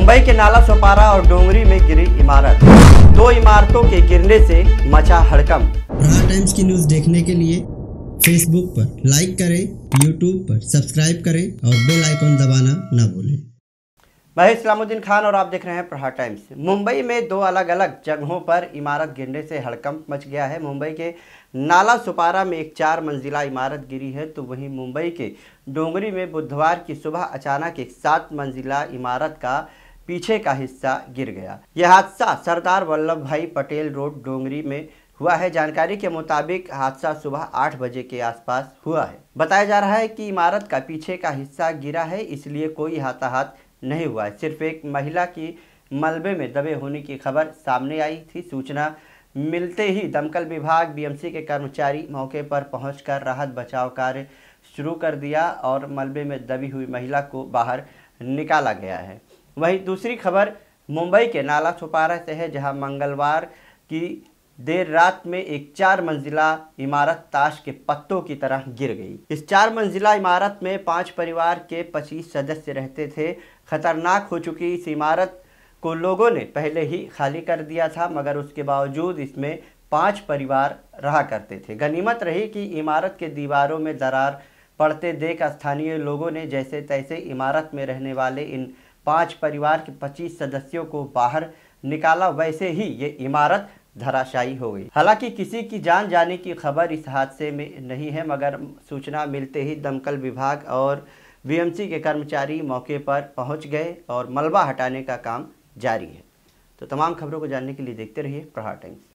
मुंबई के नाला सोपारा और डोंगरी में गिरी इमारत दो इमारतों के गिरने से मचा हड़कम प्रहार टाइम्स की न्यूज देखने के लिए फेसबुक पर लाइक करें यूट्यूब पर सब्सक्राइब करें और बेल आइकन दबाना न भूलें भाई इस्लामुद्दीन खान और आप देख रहे हैं प्रहार टाइम्स मुंबई में दो अलग अलग जगहों पर इमारत गिरने से हड़कंप मच गया है मुंबई के नाला सुपारा में एक चार मंजिला इमारत गिरी है तो वहीं मुंबई के डोंगरी में बुधवार की सुबह अचानक एक सात मंजिला इमारत का पीछे का हिस्सा गिर गया यह हादसा सरदार वल्लभ भाई पटेल रोड डोंगरी में हुआ है जानकारी के मुताबिक हादसा सुबह आठ बजे के आसपास हुआ है बताया जा रहा है कि इमारत का पीछे का हिस्सा गिरा है इसलिए कोई हताहत नहीं हुआ है सिर्फ एक महिला की मलबे में दबे होने की खबर सामने आई थी सूचना मिलते ही दमकल विभाग बीएमसी के कर्मचारी मौके पर पहुंचकर राहत बचाव कार्य शुरू कर दिया और मलबे में दबी हुई महिला को बाहर निकाला गया है वहीं दूसरी खबर मुंबई के नाला छुपारा से है जहां मंगलवार की देर रात में एक चार मंजिला इमारत ताश के पत्तों की तरह गिर गई इस चार मंजिला इमारत में पांच परिवार के पच्चीस सदस्य रहते थे खतरनाक हो चुकी इस इमारत को लोगों ने पहले ही खाली कर दिया था मगर उसके बावजूद इसमें पांच परिवार रहा करते थे गनीमत रही कि इमारत के दीवारों में दरार पड़ते देख स्थानीय लोगों ने जैसे तैसे इमारत में रहने वाले इन पांच परिवार के पच्चीस सदस्यों को बाहर निकाला वैसे ही ये इमारत धराशायी हो गई हालांकि किसी की जान जाने की खबर इस हादसे में नहीं है मगर सूचना मिलते ही दमकल विभाग और बीएमसी के कर्मचारी मौके पर पहुंच गए और मलबा हटाने का काम जारी है तो तमाम खबरों को जानने के लिए देखते रहिए प्रहार टाइम्स